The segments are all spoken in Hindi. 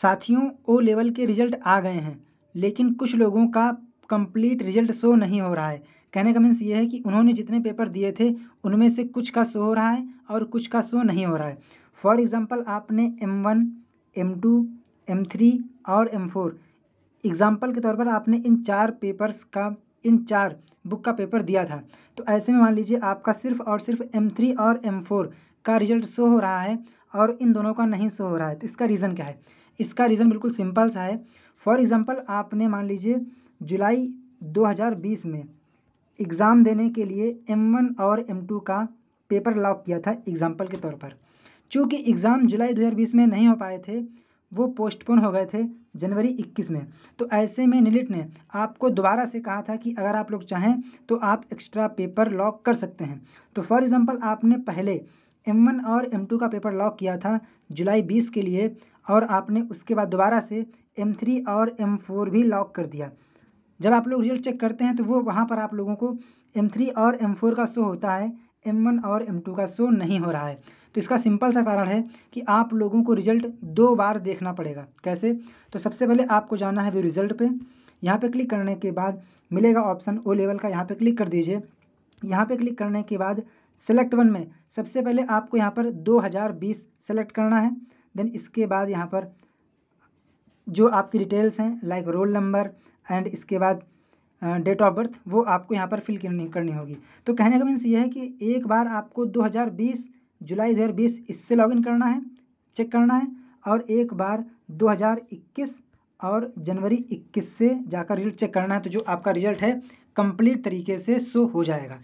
साथियों ओ लेवल के रिज़ल्ट आ गए हैं लेकिन कुछ लोगों का कंप्लीट रिज़ल्ट शो नहीं हो रहा है कहने का मीन्स ये है कि उन्होंने जितने पेपर दिए थे उनमें से कुछ का शो हो रहा है और कुछ का शो नहीं हो रहा है फॉर एग्ज़ाम्पल आपने M one M two M three और एम फोर एग्ज़ाम्पल के तौर पर आपने इन चार पेपर्स का इन चार बुक का पेपर दिया था तो ऐसे में मान लीजिए आपका सिर्फ और सिर्फ एम थ्री और एम फोर का रिज़ल्ट शो हो रहा है और इन दोनों का नहीं शो हो रहा है तो इसका रीज़न क्या है इसका रीज़न बिल्कुल सिंपल सा है फॉर एग्ज़ाम्पल आपने मान लीजिए जुलाई 2020 में एग्ज़ाम देने के लिए M1 और M2 का पेपर लॉक किया था एग्ज़ाम्पल के तौर पर चूँकि एग्ज़ाम जुलाई 2020 में नहीं हो पाए थे वो पोस्टपोन हो गए थे जनवरी 21 में तो ऐसे में निलिट ने आपको दोबारा से कहा था कि अगर आप लोग चाहें तो आप एक्स्ट्रा पेपर लॉक कर सकते हैं तो फॉर एग्ज़ाम्पल आपने पहले वन और टू का पेपर लॉक किया था जुलाई बीस के लिए और आपने उसके बाद दोबारा से एम थ्री और एम फोर भी लॉक कर दिया जब आप लोग रिजल्ट चेक करते हैं तो वो वहाँ पर आप लोगों को एम थ्री और एम फोर का शो होता है एम वन और एम टू का शो नहीं हो रहा है तो इसका सिंपल सा कारण है कि आप लोगों को रिजल्ट दो बार देखना पड़ेगा कैसे तो सबसे पहले आपको जाना है वे रिजल्ट पर यहाँ पर क्लिक करने के बाद मिलेगा ऑप्शन ओ लेवल का यहाँ पर क्लिक कर दीजिए यहाँ पर क्लिक करने के बाद सेलेक्ट वन में सबसे पहले आपको यहाँ पर 2020 सेलेक्ट करना है देन इसके बाद यहाँ पर जो आपकी डिटेल्स हैं लाइक रोल नंबर एंड इसके बाद डेट ऑफ बर्थ वो आपको यहाँ पर फिल करनी करनी होगी तो कहने का मीन्स ये है कि एक बार आपको 2020 जुलाई 2020 इससे लॉगिन करना है चेक करना है और एक बार 2021 और जनवरी 21 से जाकर रिजल्ट चेक करना है तो जो आपका रिजल्ट है कंप्लीट तरीके से शो हो जाएगा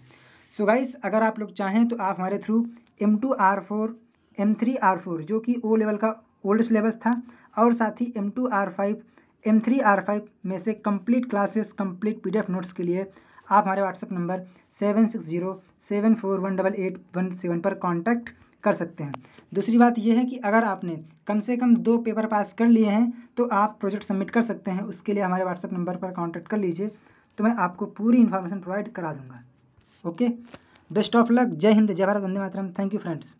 सो so गाइस अगर आप लोग चाहें तो आप हमारे through M two R four M three R four जो कि ओ लेवल का ओल्ड सिलेबस था और साथ ही M two R five M three R five में से complete classes complete P D F notes के लिए आप हमारे WhatsApp number seven six zero seven four one double eight one seven पर कांटेक्ट कर सकते हैं दूसरी बात यह है कि अगर आपने कम से कम दो पेपर पास कर लिए हैं तो आप प्रोजेक्ट सबमिट कर सकते हैं उसके लिए हमारे व्हाट्सएप नंबर पर कॉन्टैक्ट कर लीजिए तो मैं आपको पूरी इन्फॉर्मेशन प्रोवाइड करा दूंगा ओके बेस्ट ऑफ लक जय हिंद जय भारत वंदे मातरम थैंक यू फ्रेंड्स